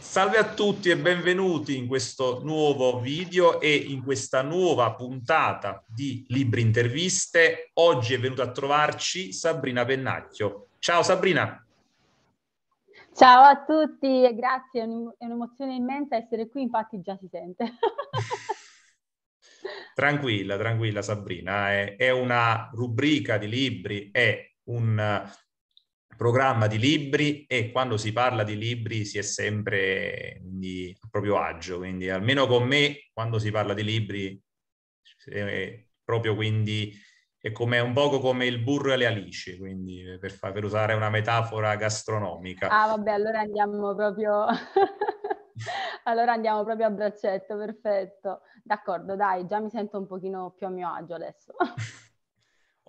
Salve a tutti e benvenuti in questo nuovo video e in questa nuova puntata di Libri Interviste. Oggi è venuta a trovarci Sabrina Pennacchio. Ciao Sabrina. Ciao a tutti e grazie, è un'emozione immensa essere qui, infatti già si sente. tranquilla, tranquilla Sabrina, è, una rubrica di libri, è un programma di libri e quando si parla di libri si è sempre quindi, proprio agio, quindi almeno con me quando si parla di libri è eh, proprio quindi è come, un poco come il burro e le alici, quindi per, fa, per usare una metafora gastronomica. Ah vabbè, allora andiamo proprio... allora andiamo proprio a braccetto, perfetto. D'accordo, dai, già mi sento un pochino più a mio agio adesso.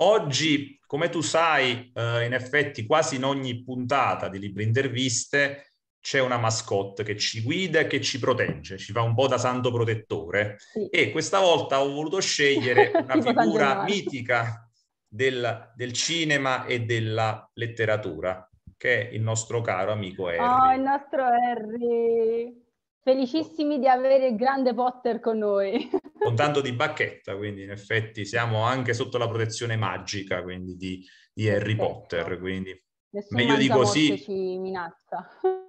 Oggi, come tu sai, eh, in effetti quasi in ogni puntata di Libri Interviste c'è una mascotte che ci guida e che ci protegge, ci fa un po' da santo protettore. Sì. E questa volta ho voluto scegliere una figura mitica del, del, cinema e della letteratura, che è il nostro caro amico Harry. Oh, il nostro Harry! Felicissimi di avere il grande Potter con noi. Con tanto di bacchetta, quindi in effetti siamo anche sotto la protezione magica quindi, di, di Harry certo. Potter. Quindi meglio di così. Ci minaccia.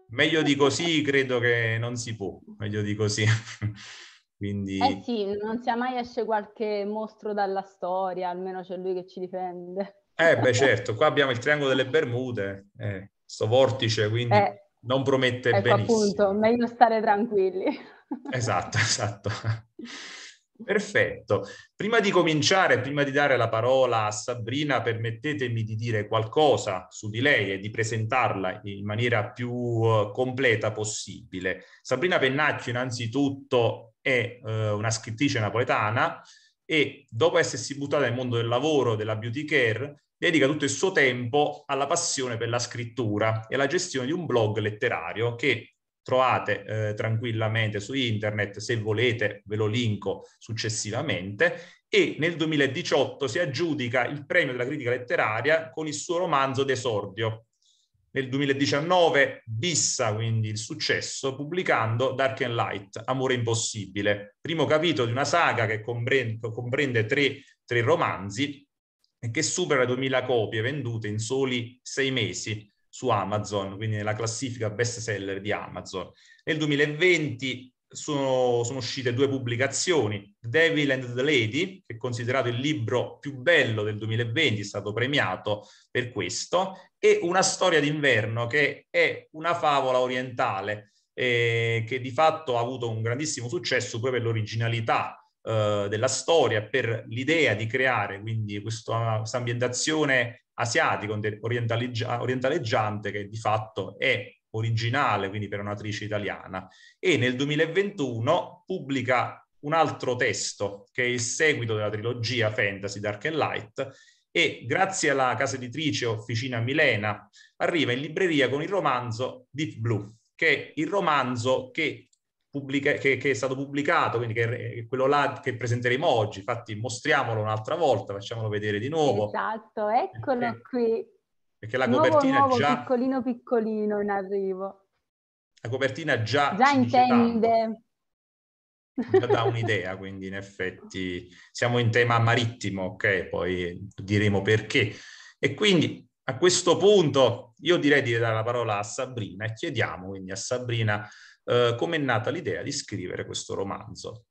Meglio di così credo che non si può, meglio di così. Quindi... Eh sì, non sia mai esce qualche mostro dalla storia, almeno c'è lui che ci difende. Eh beh certo, qua abbiamo il triangolo delle Bermude, eh, sto vortice, quindi... Eh non promette ecco, benissimo. appunto, meglio stare tranquilli. Esatto, esatto. Perfetto. Prima di cominciare, prima di dare la parola a Sabrina, permettetemi di dire qualcosa su di lei e di presentarla in maniera più eh, completa possibile. Sabrina Pennacchio innanzitutto è eh, una scrittrice napoletana e dopo essersi buttata nel mondo del lavoro, della beauty care, dedica tutto il suo tempo alla passione per la scrittura e alla gestione di un blog letterario che trovate eh, tranquillamente su internet, se volete ve lo linko successivamente, e nel 2018 si aggiudica il premio della critica letteraria con il suo romanzo d'esordio. Nel 2019 bissa quindi il successo pubblicando Dark and Light, Amore Impossibile, primo capitolo di una saga che comprende, comprende tre, tre romanzi che supera le 2.000 copie vendute in soli sei mesi su Amazon, quindi nella classifica best seller di Amazon. Nel 2020 sono, sono, uscite due pubblicazioni, Devil and the Lady, che è considerato il libro più bello del 2020, è stato premiato per questo, e Una storia d'inverno, che è una favola orientale eh, che di fatto ha avuto un grandissimo successo proprio per l'originalità eh, della storia per l'idea di creare quindi questa, questa ambientazione asiatica, orientaleggiante che di fatto è originale, quindi per un'attrice italiana, e nel 2021 pubblica un altro testo che è il seguito della trilogia Fantasy Dark and Light e grazie alla casa editrice Officina Milena arriva in libreria con il romanzo Deep Blue, che è il romanzo che pubblica- che, che, è stato pubblicato, quindi che è quello là che presenteremo oggi. Infatti mostriamolo un'altra volta, facciamolo vedere di nuovo. Esatto, eccolo perché, qui. Perché la nuovo, copertina nuovo, già... piccolino piccolino in arrivo. La copertina già... Già intende. Già dà un'idea, quindi in effetti siamo in tema marittimo, ok? Poi diremo perché. E quindi a questo punto io direi di dare la parola a Sabrina e chiediamo quindi a Sabrina eh, come è nata l'idea di scrivere questo romanzo?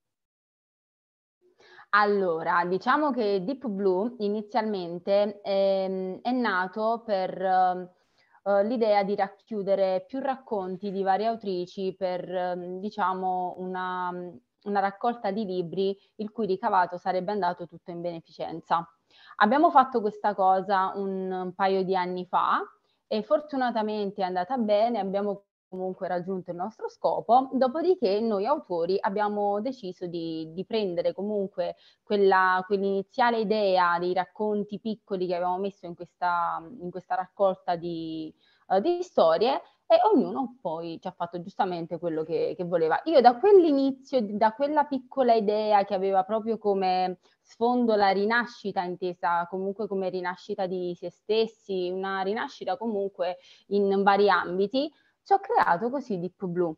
Allora, diciamo che Deep Blue inizialmente è, ehm, è nato per uh, l'idea di racchiudere più racconti di varie autrici per, ehm, diciamo, una, una raccolta di libri il cui ricavato sarebbe andato tutto in beneficenza. Abbiamo fatto questa cosa un, un paio di anni fa e fortunatamente è andata bene, abbiamo comunque raggiunto il nostro scopo, dopodiché noi autori abbiamo deciso di, di prendere comunque quella, quell'iniziale idea dei racconti piccoli che avevamo messo in questa, in questa raccolta di, uh, di, storie e ognuno poi ci ha fatto giustamente quello che, che voleva. Io da quell'inizio, da quella piccola idea che aveva proprio come sfondo la rinascita intesa comunque come rinascita di se stessi, una rinascita comunque in vari ambiti, ci ho creato così Deep Blue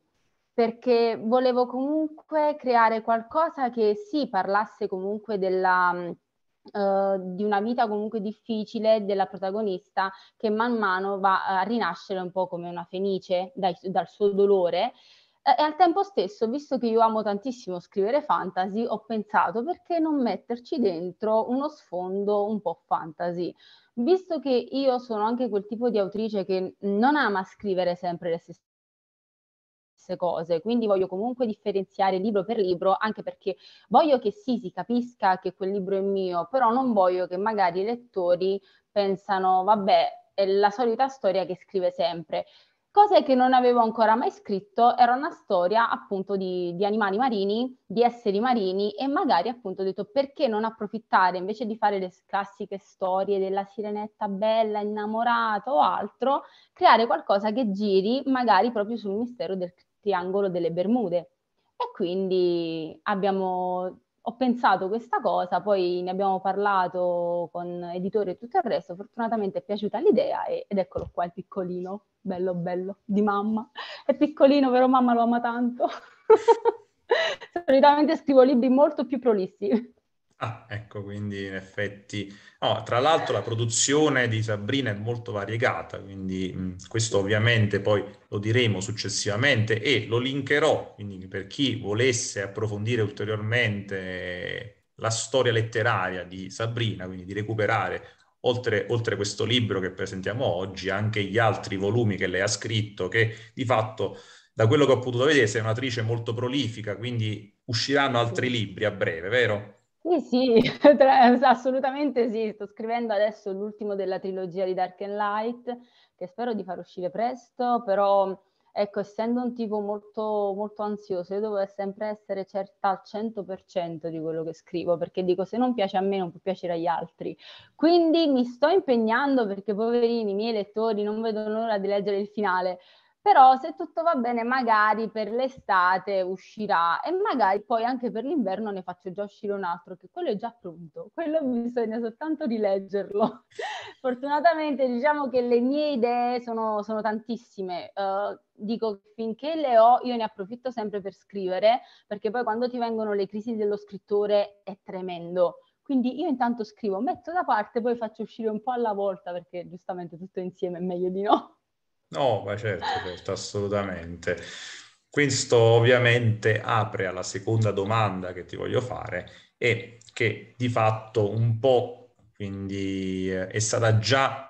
perché volevo comunque creare qualcosa che sì parlasse comunque della, Uh, di una vita comunque difficile della protagonista che man mano va a rinascere un po' come una fenice dai, dal suo dolore e al tempo stesso, visto che io amo tantissimo scrivere fantasy, ho pensato perché non metterci dentro uno sfondo un po' fantasy. Visto che io sono anche quel tipo di autrice che non ama scrivere sempre le stesse cose, quindi voglio comunque differenziare libro per libro, anche perché voglio che sì, si capisca che quel libro è mio, però non voglio che magari i lettori pensano, vabbè, è la solita storia che scrive sempre. Cose che non avevo ancora mai scritto era una storia appunto di, di, animali marini, di esseri marini e magari appunto ho detto perché non approfittare invece di fare le classiche storie della sirenetta bella, innamorata o altro, creare qualcosa che giri magari proprio sul mistero del triangolo delle Bermude. E quindi abbiamo ho pensato questa cosa, poi ne abbiamo parlato con editore e tutto il resto, fortunatamente è piaciuta l'idea e, ed eccolo qua, il piccolino, bello bello, di mamma. È piccolino, però mamma lo ama tanto. Solitamente scrivo libri molto più prolissi, Ah, ecco, quindi in effetti... No, tra l'altro la produzione di Sabrina è molto variegata, quindi mh, questo ovviamente poi lo diremo successivamente e lo linkerò, quindi per chi volesse approfondire ulteriormente la storia letteraria di Sabrina, quindi di recuperare oltre, oltre questo libro che presentiamo oggi, anche gli altri volumi che lei ha scritto, che di fatto da quello che ho potuto vedere sei un'attrice molto prolifica, quindi usciranno altri libri a breve, vero? Sì, sì, assolutamente sì. Sto scrivendo adesso l'ultimo della trilogia di Dark and Light, che spero di far uscire presto, però ecco, essendo un tipo molto, molto ansioso, io devo sempre essere certa al 100% di quello che scrivo, perché dico se non piace a me non può piacere agli altri. Quindi mi sto impegnando perché poverini, i miei lettori non vedono l'ora di leggere il finale, però se tutto va bene magari per l'estate uscirà e magari poi anche per l'inverno ne faccio già uscire un altro che quello è già pronto, quello bisogna soltanto rileggerlo. Fortunatamente diciamo che le mie idee sono, sono tantissime, uh, dico finché le ho io ne approfitto sempre per scrivere perché poi quando ti vengono le crisi dello scrittore è tremendo. Quindi io intanto scrivo, metto da parte, poi faccio uscire un po' alla volta perché giustamente tutto insieme è meglio di no. No, ma certo, certo, assolutamente. Questo ovviamente apre alla seconda domanda che ti voglio fare e che di fatto un po' quindi eh, è stata già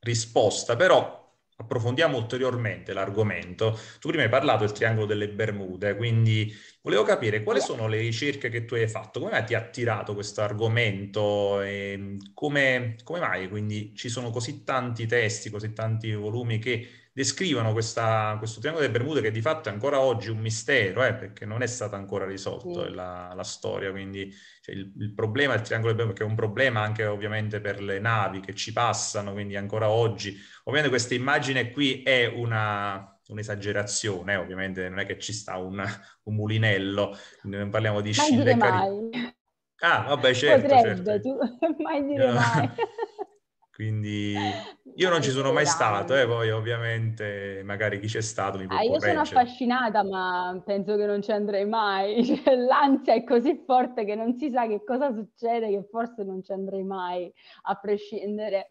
risposta, però approfondiamo ulteriormente l'argomento. Tu prima hai parlato del triangolo delle Bermude, quindi volevo capire quali sono le ricerche che tu hai fatto, come mai ti ha attirato questo argomento e ehm, come, come mai quindi ci sono così tanti testi, così tanti volumi che descrivono questa, questo triangolo delle Bermude che di fatto è ancora oggi un mistero, eh, perché non è stato ancora risolto mm. la, la, storia, quindi cioè, il, il, problema del triangolo delle Bermude, che è un problema anche ovviamente per le navi che ci passano, quindi ancora oggi. Ovviamente questa immagine qui è una, un'esagerazione, eh, ovviamente non è che ci sta un, un mulinello, non parliamo di scinde Ah, vabbè, certo, Potrebbe, certo. Tu, mai dire no. mai. Quindi io non ci sono mai esatto. stato, eh, poi ovviamente magari chi c'è stato mi può eh, Io sono affascinata, ma penso che non ci andrei mai. Cioè, l'ansia è così forte che non si sa che cosa succede, che forse non ci andrei mai, a prescindere.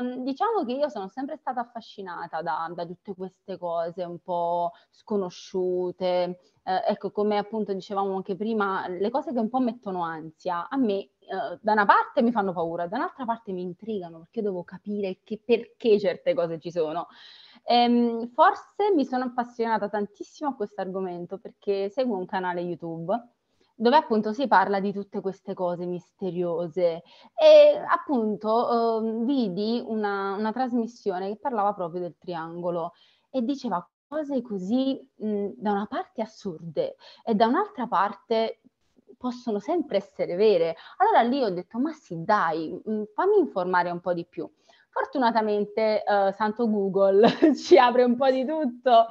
Um, diciamo che io sono sempre stata affascinata da, da tutte queste cose un po' sconosciute. Eh, ecco, come appunto dicevamo anche prima, le cose che un po' mettono ansia, a me eh, da una parte mi fanno paura, dall'altra parte mi intrigano perché devo capire che, perché certe cose ci sono. Ehm, forse mi sono appassionata tantissimo a questo argomento perché seguo un canale YouTube dove appunto si parla di tutte queste cose misteriose e appunto uh, vidi una, una trasmissione che parlava proprio del triangolo e diceva cose così mh, da una parte assurde e da un'altra parte possono sempre essere vere. Allora lì ho detto, ma sì, dai, mm, fammi informare un po' di più. Fortunatamente eh, santo Google ci apre un po' di tutto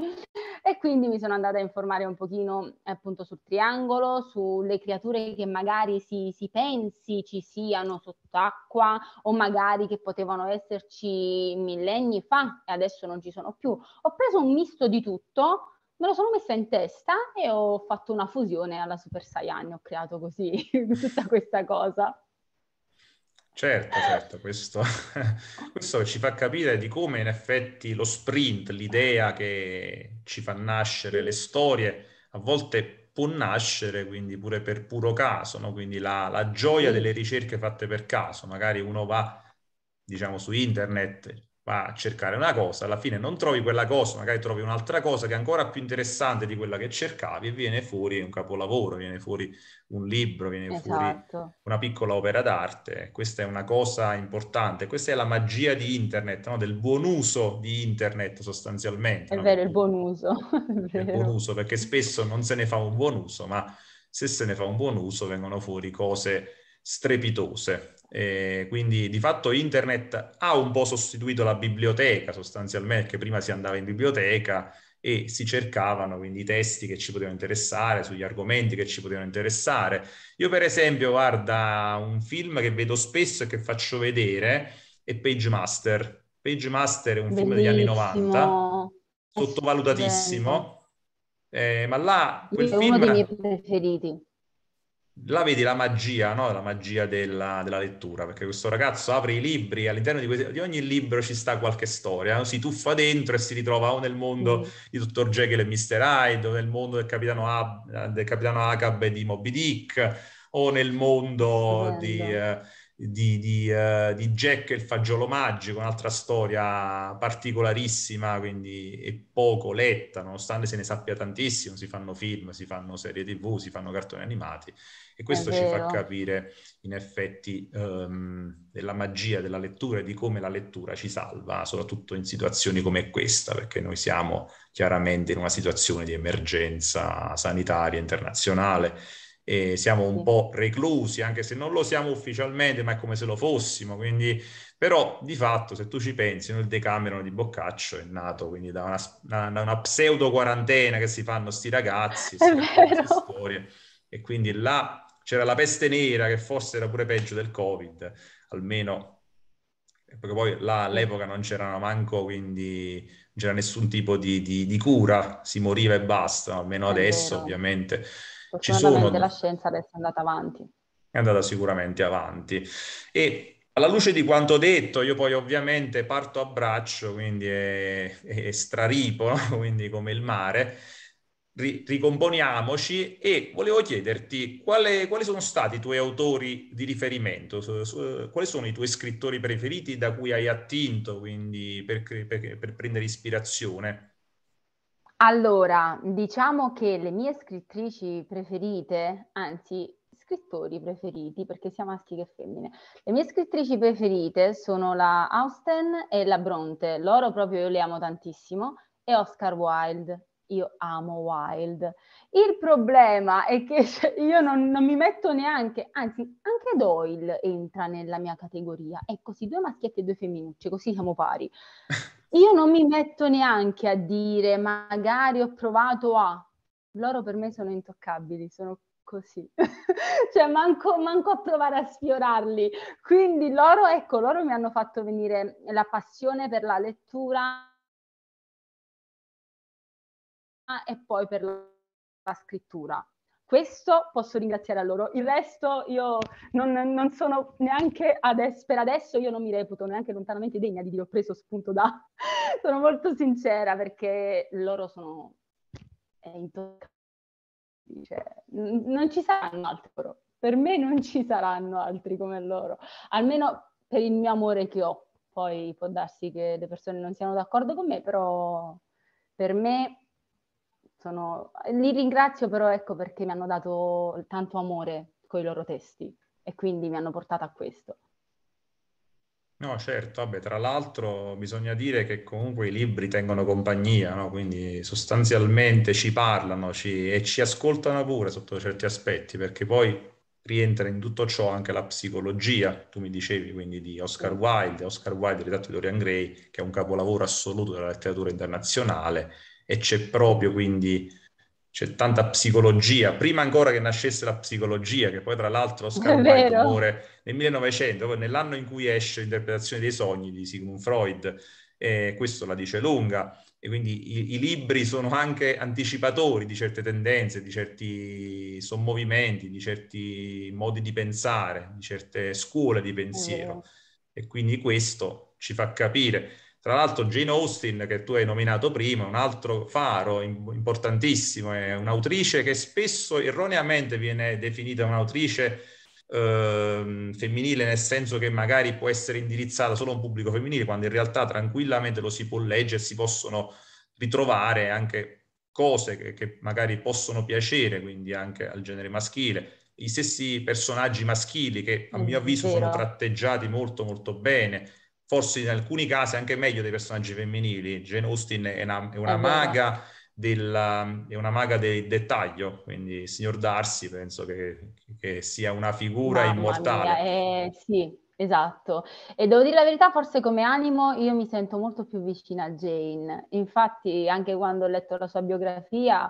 e quindi mi sono andata a informare un pochino appunto sul triangolo, sulle creature che magari si, si pensi ci siano sott'acqua o magari che potevano esserci millenni fa e adesso non ci sono più. Ho preso un misto di tutto me lo sono messa in testa e ho fatto una fusione alla Super Saiyan, ho creato così tutta questa cosa. Certo, certo, questo, questo, ci fa capire di come in effetti lo sprint, l'idea che ci fa nascere le storie, a volte può nascere quindi pure per puro caso, no? quindi la, la gioia delle ricerche fatte per caso, magari uno va diciamo su internet, va a cercare una cosa, alla fine non trovi quella cosa, magari trovi un'altra cosa che è ancora più interessante di quella che cercavi e viene fuori un capolavoro, viene fuori un libro, viene esatto. fuori una piccola opera d'arte. Questa è una cosa importante, questa è la magia di internet, no? del buon uso di internet sostanzialmente. È no? vero, il buon uso. È il buon uso, perché spesso non se ne fa un buon uso, ma se se ne fa un buon uso vengono fuori cose strepitose. E eh, quindi di fatto internet ha un po' sostituito la biblioteca sostanzialmente, perché prima si andava in biblioteca e si cercavano quindi i testi che ci potevano interessare, sugli argomenti che ci potevano interessare. Io per esempio, guarda, un film che vedo spesso e che faccio vedere è Page Master. Page Master è un Bellissimo. film degli anni 90, sottovalutatissimo, eh, ma là quel è film... Uno dei miei preferiti la vedi la magia, no? la magia della, della, lettura, perché questo ragazzo apre i libri, all'interno di, questi, di, ogni libro ci sta qualche storia, si tuffa dentro e si ritrova o oh, nel mondo mm. di Dr. Jekyll e Mr. Hyde, o nel mondo del capitano, Ab, del capitano Acab e di Moby Dick, o nel mondo di, eh, di, di, uh, di Jack e il fagiolo magico, un'altra storia particolarissima, quindi è poco letta, nonostante se ne sappia tantissimo, si fanno film, si fanno serie tv, si fanno cartoni animati e questo ci fa capire in effetti um, della magia della lettura e di come la lettura ci salva, soprattutto in situazioni come questa, perché noi siamo chiaramente in una situazione di emergenza sanitaria internazionale e siamo un po' reclusi, anche se non lo siamo ufficialmente, ma è come se lo fossimo. Quindi, però, di fatto, se tu ci pensi, il Decameron di Boccaccio è nato quindi da una, una, una pseudo quarantena che si fanno sti ragazzi, storie. E quindi là c'era la peste nera che forse era pure peggio del Covid, almeno perché poi là all'epoca non c'era manco, quindi non c'era nessun tipo di, di, di cura, si moriva e basta, almeno adesso ovviamente Fortunatamente sono... la scienza adesso è andata avanti. È andata sicuramente avanti. E alla luce di quanto detto, io poi ovviamente parto a braccio, quindi è, è straripo, no? quindi come il mare, Ri, ricomponiamoci e volevo chiederti quale, quali sono stati i tuoi autori di riferimento, su, su, quali sono i tuoi scrittori preferiti da cui hai attinto, quindi per, per, per prendere ispirazione? Allora, diciamo che le mie scrittrici preferite, anzi scrittori preferiti, perché sia maschi che femmine, le mie scrittrici preferite sono la Austen e la Bronte, loro proprio io le amo tantissimo, e Oscar Wilde, io amo Wilde. Il problema è che cioè, io non, non, mi metto neanche, anzi, anche Doyle entra nella mia categoria. È così, due maschietti e due femminucce, così siamo pari. Io non mi metto neanche a dire magari ho provato a, loro per me sono intoccabili, sono così, cioè manco, manco, a provare a sfiorarli. Quindi loro, ecco, loro mi hanno fatto venire la passione per la lettura e poi per la scrittura. Questo posso ringraziare a loro. Il resto io non, non sono neanche adesso, per adesso io non mi reputo neanche lontanamente degna di dire ho preso spunto da. sono molto sincera perché loro sono è intoccabili. Cioè, non ci saranno altri loro. Per me non ci saranno altri come loro, almeno per il mio amore che ho. Poi può darsi che le persone non siano d'accordo con me, però per me sono... Li ringrazio però ecco perché mi hanno dato tanto amore con i loro testi e quindi mi hanno portato a questo. No, certo, vabbè, tra l'altro bisogna dire che comunque i libri tengono compagnia, no? quindi sostanzialmente ci parlano ci... e ci ascoltano pure sotto certi aspetti, perché poi rientra in tutto ciò anche la psicologia, tu mi dicevi quindi di Oscar Wilde, Oscar Wilde ritratto di Dorian Gray, che è un capolavoro assoluto della letteratura internazionale, e c'è proprio, quindi c'è tanta psicologia, prima ancora che nascesse la psicologia, che poi tra l'altro Oscar Wilde muore nel 1900, nell'anno in cui esce l'interpretazione dei sogni di Sigmund Freud, eh, questo la dice lunga, e quindi i, i, libri sono anche anticipatori di certe tendenze, di certi sommovimenti, di certi modi di pensare, di certe scuole di pensiero. E quindi questo ci fa capire tra l'altro Jane Austen, che tu hai nominato prima, un altro faro importantissimo, è un'autrice che spesso erroneamente viene definita un'autrice eh, femminile, nel senso che magari può essere indirizzata solo a un pubblico femminile, quando in realtà tranquillamente lo si può leggere, si possono ritrovare anche cose che, che magari possono piacere, quindi anche al genere maschile, i stessi personaggi maschili che a mio avviso sono tratteggiati molto molto bene forse in alcuni casi anche meglio dei personaggi femminili. Jane Austen è una, è una maga. Del, è una maga del dettaglio, quindi il signor Darsi penso che, che sia una figura Mamma immortale. Mia, eh, sì, esatto. E devo dire la verità, forse come animo io mi sento molto più vicina a Jane. Infatti anche quando ho letto la sua biografia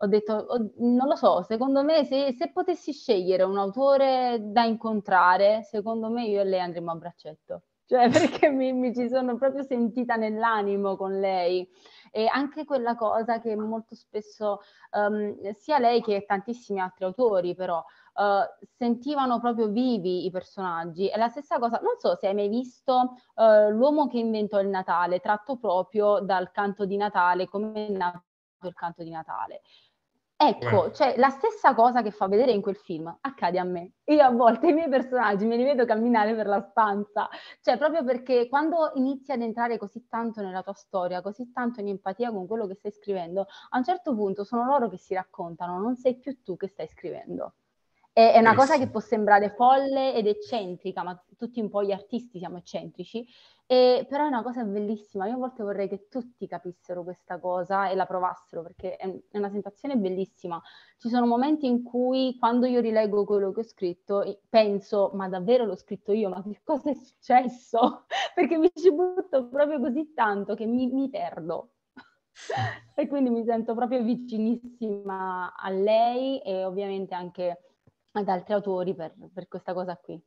ho detto, oh, non lo so, secondo me se, se, potessi scegliere un autore da incontrare, secondo me io e lei andremo a braccetto cioè perché mi, mi ci sono proprio sentita nell'animo con lei e anche quella cosa che molto spesso um, sia lei che tantissimi altri autori però uh, sentivano proprio vivi i personaggi. È la stessa cosa, non so se hai mai visto uh, L'uomo che inventò il Natale, tratto proprio dal canto di Natale, come è nato il canto di Natale. Ecco, Beh. cioè la stessa cosa che fa vedere in quel film accade a me. Io a volte i miei personaggi me li vedo camminare per la stanza, cioè proprio perché quando inizi ad entrare così tanto nella tua storia, così tanto in empatia con quello che stai scrivendo, a un certo punto sono loro che si raccontano, non sei più tu che stai scrivendo. E, è una eh, cosa che può sembrare folle ed eccentrica, ma tutti un po' gli artisti siamo eccentrici, e, però è una cosa bellissima, io a volte vorrei che tutti capissero questa cosa e la provassero perché è, è una sensazione bellissima. Ci sono momenti in cui quando io rileggo quello che ho scritto penso ma davvero l'ho scritto io, ma che cosa è successo? perché mi ci butto proprio così tanto che mi, mi perdo. e quindi mi sento proprio vicinissima a lei e ovviamente anche ad altri autori per, per questa cosa qui.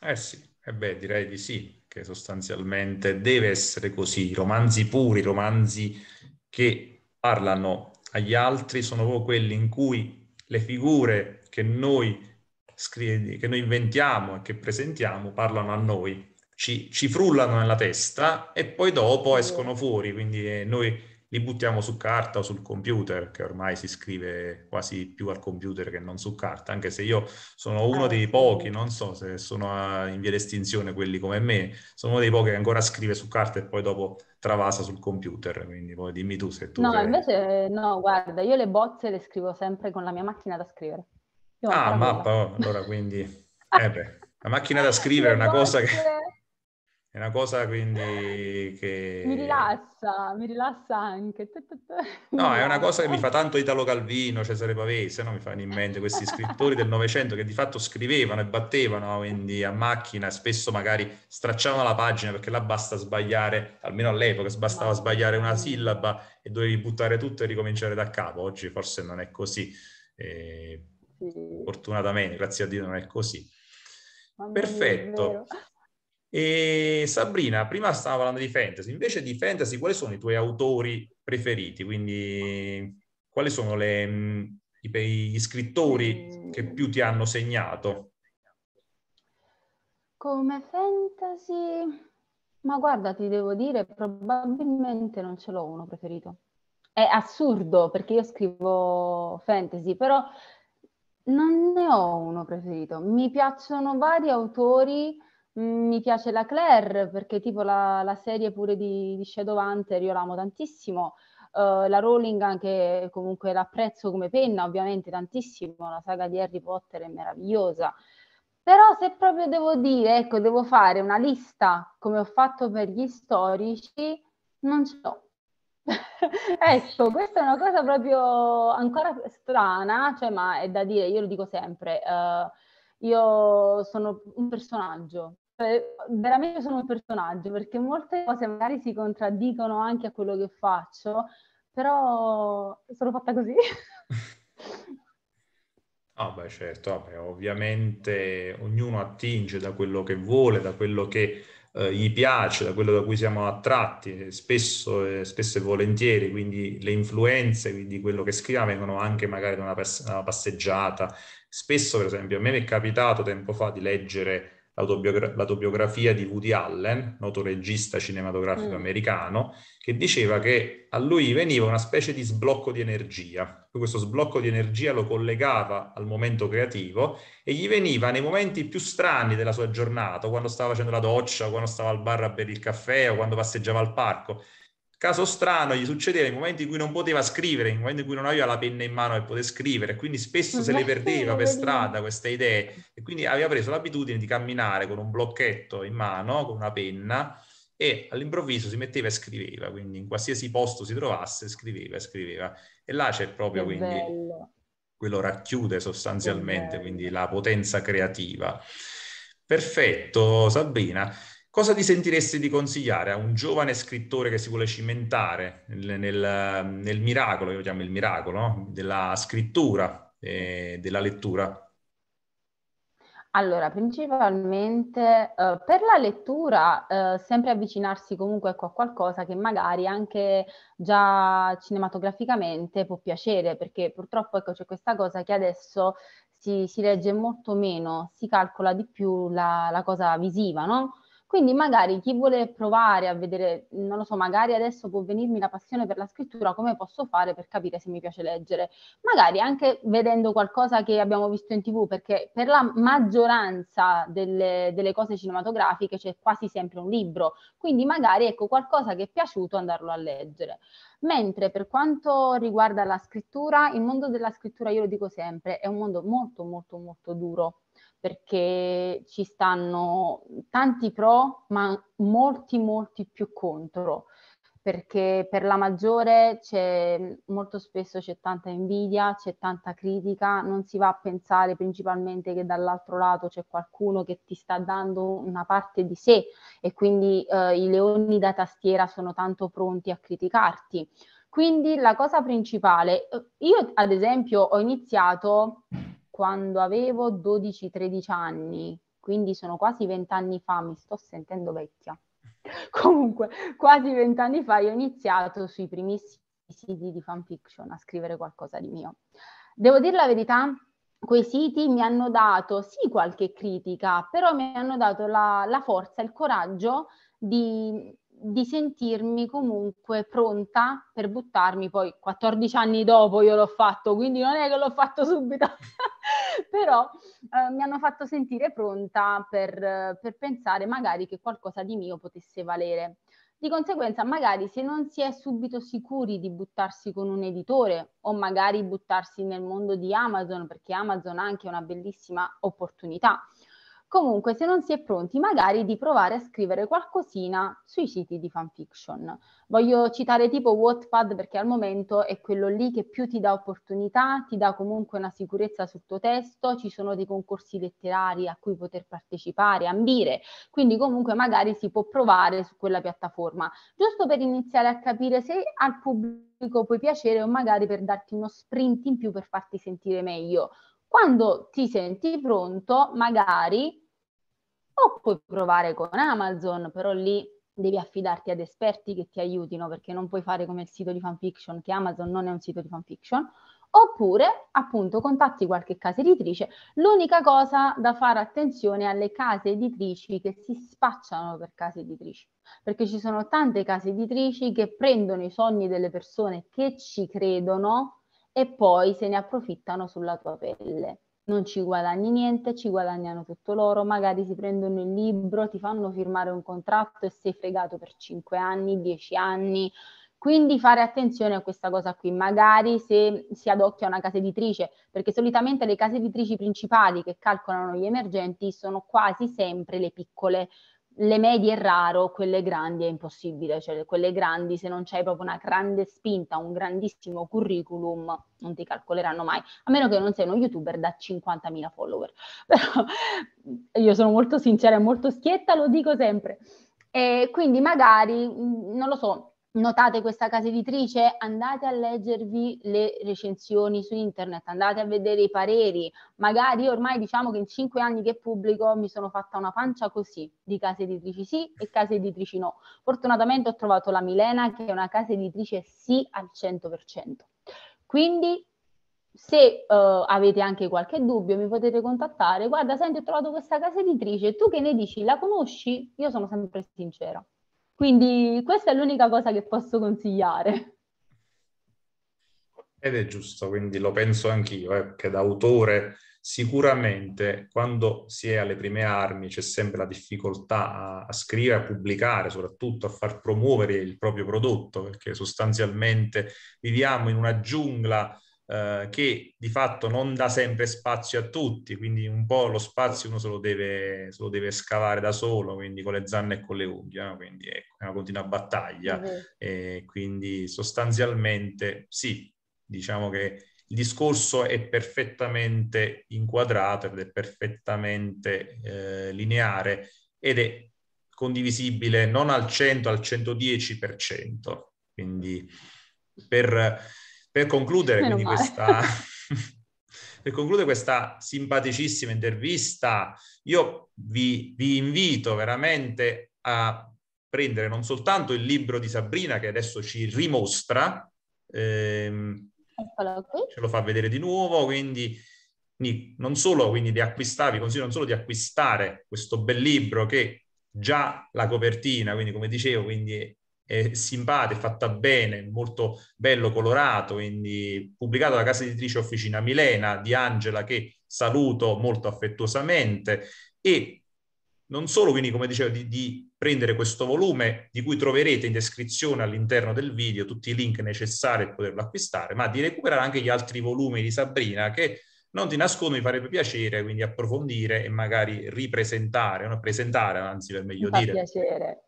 Eh sì, e eh beh, direi di sì che sostanzialmente deve essere così, I romanzi puri, i romanzi che parlano agli altri, sono proprio quelli in cui le figure che noi, scrivi, che noi inventiamo e che presentiamo parlano a noi, ci, ci frullano nella testa e poi dopo escono fuori, quindi eh, noi li buttiamo su carta o sul computer, che ormai si scrive quasi più al computer che non su carta, anche se io sono uno dei ah. pochi, non so se sono ah, in via di estinzione quelli come me, sono uno dei pochi che ancora scrive su carta e poi dopo travasa sul computer, quindi poi dimmi tu se tu... No, sei... invece no, guarda, io le bozze le scrivo sempre con la mia macchina da scrivere. Io ah, mappa, oh, allora quindi... Eh beh, la macchina da scrivere è una cosa che è una cosa quindi che... Mi rilassa, mi rilassa anche. No, è una cosa che mi fa tanto Italo Calvino, Cesare Pavese, no? mi fanno in mente questi scrittori del Novecento che di fatto scrivevano e battevano quindi a macchina, spesso magari stracciavano la pagina perché là basta sbagliare, almeno all'epoca bastava sbagliare una sillaba e dovevi buttare tutto e ricominciare da capo. Oggi forse non è così. Eh, fortunatamente, grazie a Dio non è così. Mamma Perfetto. È e Sabrina, prima stava parlando di fantasy, invece di fantasy quali sono i tuoi autori preferiti? Quindi quali sono le, mm, i, gli scrittori mm. che più ti hanno segnato? Come fantasy, ma guarda, ti devo dire, probabilmente non ce l'ho uno preferito. È assurdo perché io scrivo fantasy, però non ne ho uno preferito. Mi piacciono vari autori mi piace la Claire perché tipo la, la serie pure di, di Shadowhunter io l'amo tantissimo. Uh, la Rowling anche comunque l'apprezzo come penna ovviamente tantissimo, la saga di Harry Potter è meravigliosa. Però se proprio devo dire, ecco, devo fare una lista come ho fatto per gli storici, non ce l'ho. ecco, questa è una cosa proprio ancora strana, cioè, ma è da dire, io lo dico sempre, uh, io sono un personaggio, cioè, veramente sono un personaggio perché molte cose magari si contraddicono anche a quello che faccio, però sono fatta così. Ah beh certo, vabbè, ah, ovviamente ognuno attinge da quello che vuole, da quello che eh, gli piace, da quello da cui siamo attratti, eh, spesso, eh, spesso e volentieri, quindi le influenze di quello che scriva vengono anche magari da una, pers- una passeggiata. Spesso per esempio a me mi è capitato tempo fa di leggere l'autobiogra- l'autobiografia di Woody Allen, noto regista cinematografico mm. americano, che diceva che a lui veniva una specie di sblocco di energia. Questo sblocco di energia lo collegava al momento creativo e gli veniva nei momenti più strani della sua giornata, quando stava facendo la doccia, quando stava al bar a bere il caffè o quando passeggiava al parco. Caso strano, gli succedeva in momenti in cui non poteva scrivere, in momenti in cui non aveva la penna in mano per poter scrivere, quindi spesso se le perdeva per strada queste idee e quindi aveva preso l'abitudine di camminare con un blocchetto in mano, con una penna e all'improvviso si metteva e scriveva, quindi in qualsiasi posto si trovasse scriveva e scriveva e là c'è proprio che quindi bello. quello racchiude sostanzialmente quindi la potenza creativa. Perfetto Sabrina. Cosa ti sentiresti di consigliare a un giovane scrittore che si vuole cimentare nel, nel, nel miracolo, io chiamo il miracolo, no? della scrittura e della lettura? Allora, principalmente uh, per la lettura uh, sempre avvicinarsi comunque ecco, a qualcosa che magari anche già cinematograficamente può piacere, perché purtroppo ecco, c'è questa cosa che adesso si, si legge molto meno, si calcola di più la, la cosa visiva, no? Quindi magari chi vuole provare a vedere, non lo so, magari adesso può venirmi la passione per la scrittura, come posso fare per capire se mi piace leggere? Magari anche vedendo qualcosa che abbiamo visto in tv, perché per la maggioranza delle, delle cose cinematografiche c'è quasi sempre un libro, quindi magari ecco qualcosa che è piaciuto andarlo a leggere. Mentre per quanto riguarda la scrittura, il mondo della scrittura, io lo dico sempre, è un mondo molto molto molto duro perché ci stanno tanti pro ma molti molti più contro perché per la maggiore c'è molto spesso c'è tanta invidia, c'è tanta critica, non si va a pensare principalmente che dall'altro lato c'è qualcuno che ti sta dando una parte di sé e quindi eh, i leoni da tastiera sono tanto pronti a criticarti. Quindi la cosa principale, eh, io ad esempio ho iniziato quando avevo 12-13 anni, quindi sono quasi 20 anni fa, mi sto sentendo vecchia. Comunque, quasi 20 anni fa io ho iniziato sui primissimi siti di fanfiction a scrivere qualcosa di mio. Devo dire la verità, quei siti mi hanno dato sì qualche critica, però mi hanno dato la, la forza, il coraggio di, di, sentirmi comunque pronta per buttarmi. Poi 14 anni dopo io l'ho fatto, quindi non è che l'ho fatto subito, però eh, mi hanno fatto sentire pronta per, per pensare magari che qualcosa di mio potesse valere. Di conseguenza, magari se non si è subito sicuri di buttarsi con un editore o magari buttarsi nel mondo di Amazon, perché Amazon ha anche una bellissima opportunità Comunque, se non si è pronti, magari di provare a scrivere qualcosina sui siti di fanfiction. Voglio citare tipo Wattpad perché al momento è quello lì che più ti dà opportunità, ti dà comunque una sicurezza sul tuo testo, ci sono dei concorsi letterari a cui poter partecipare, ambire, quindi comunque magari si può provare su quella piattaforma, giusto per iniziare a capire se al pubblico puoi piacere o magari per darti uno sprint in più per farti sentire meglio. Quando ti senti pronto, magari o puoi provare con Amazon, però lì devi affidarti ad esperti che ti aiutino perché non puoi fare come il sito di fanfiction, che Amazon non è un sito di fanfiction, oppure appunto contatti qualche casa editrice. L'unica cosa da fare attenzione alle case editrici che si spacciano per case editrici, perché ci sono tante case editrici che prendono i sogni delle persone che ci credono e poi se ne approfittano sulla tua pelle. Non ci guadagni niente, ci guadagnano tutto loro, magari si prendono il libro, ti fanno firmare un contratto e sei fregato per 5 anni, 10 anni. Quindi fare attenzione a questa cosa qui, magari se si adocchia una casa editrice, perché solitamente le case editrici principali che calcolano gli emergenti sono quasi sempre le piccole, le medie è raro, quelle grandi è impossibile, cioè quelle grandi se non c'è proprio una grande spinta, un grandissimo curriculum, non ti calcoleranno mai, a meno che non sei uno youtuber da 50.000 follower. Però io sono molto sincera e molto schietta, lo dico sempre. E quindi magari, mm, non lo so, notate questa casa editrice, andate a leggervi le recensioni su internet, andate a vedere i pareri. Magari ormai diciamo che in cinque anni che pubblico mi sono fatta una pancia così di case editrici sì e case editrici no. Fortunatamente ho trovato la Milena che è una casa editrice sì al 100%. Quindi se uh, avete anche qualche dubbio mi potete contattare, guarda senti ho trovato questa casa editrice, tu che ne dici, la conosci? Io sono sempre sincera. Quindi questa è l'unica cosa che posso consigliare. Ed è giusto, quindi lo penso anch'io, eh, che da autore sicuramente quando si è alle prime armi c'è sempre la difficoltà a, a, scrivere, a pubblicare, soprattutto a far promuovere il proprio prodotto, perché sostanzialmente viviamo in una giungla eh, che di fatto non dà sempre spazio a tutti, quindi un po' lo spazio uno se lo deve, se lo deve scavare da solo, quindi con le zanne e con le unghie, no? quindi ecco, è una continua battaglia. Uh-huh. E quindi sostanzialmente sì, diciamo che il discorso è perfettamente inquadrato ed è perfettamente eh, lineare ed è condivisibile non al 100, al 110%. Quindi per per concludere, quindi, questa, per concludere questa simpaticissima intervista, io vi, vi invito veramente a prendere non soltanto il libro di Sabrina che adesso ci rimostra, ehm, ce lo fa vedere di nuovo, quindi non solo quindi di acquistare, vi consiglio non solo di acquistare questo bel libro che già la copertina, quindi come dicevo, quindi eh, simpatica, fatta bene, molto bello colorato, quindi pubblicato dalla casa editrice Officina Milena di Angela che saluto molto affettuosamente e non solo quindi come dicevo di, di, prendere questo volume di cui troverete in descrizione all'interno del video tutti i link necessari per poterlo acquistare, ma di recuperare anche gli altri volumi di Sabrina che non ti nascondo mi farebbe piacere quindi approfondire e magari ripresentare, no? presentare anzi per meglio mi dire. Piacere.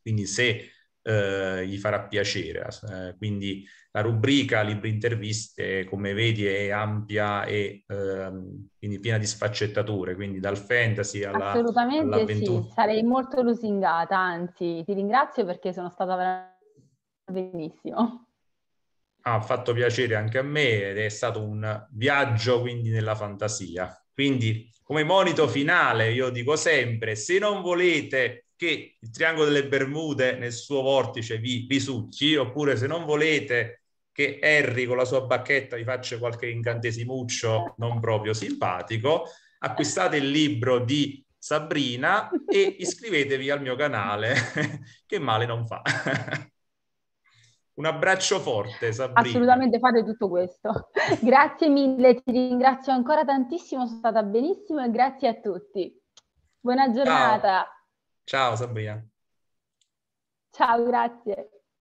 Quindi se eh, gli farà piacere. Eh, quindi la rubrica libri interviste, come vedi, è ampia e ehm, piena di sfaccettature, quindi dal fantasy alla, Assolutamente all'avventura. sì, sarei molto lusingata, anzi ti ringrazio perché sono stata veramente benissimo. Ah, ha ah, fatto piacere anche a me ed è stato un viaggio quindi nella fantasia. Quindi come monito finale io dico sempre, se non volete che il triangolo delle Bermude nel suo vortice vi, vi succhi, oppure se non volete che Harry con la sua bacchetta vi faccia qualche incantesimuccio non proprio simpatico, acquistate il libro di Sabrina e iscrivetevi al mio canale, che male non fa. Un abbraccio forte, Sabrina. Assolutamente fate tutto questo. Grazie mille, ti ringrazio ancora tantissimo, sono stata benissimo e grazie a tutti. Buona giornata. Ciao. Ciao Sabrina. Ciao, grazie.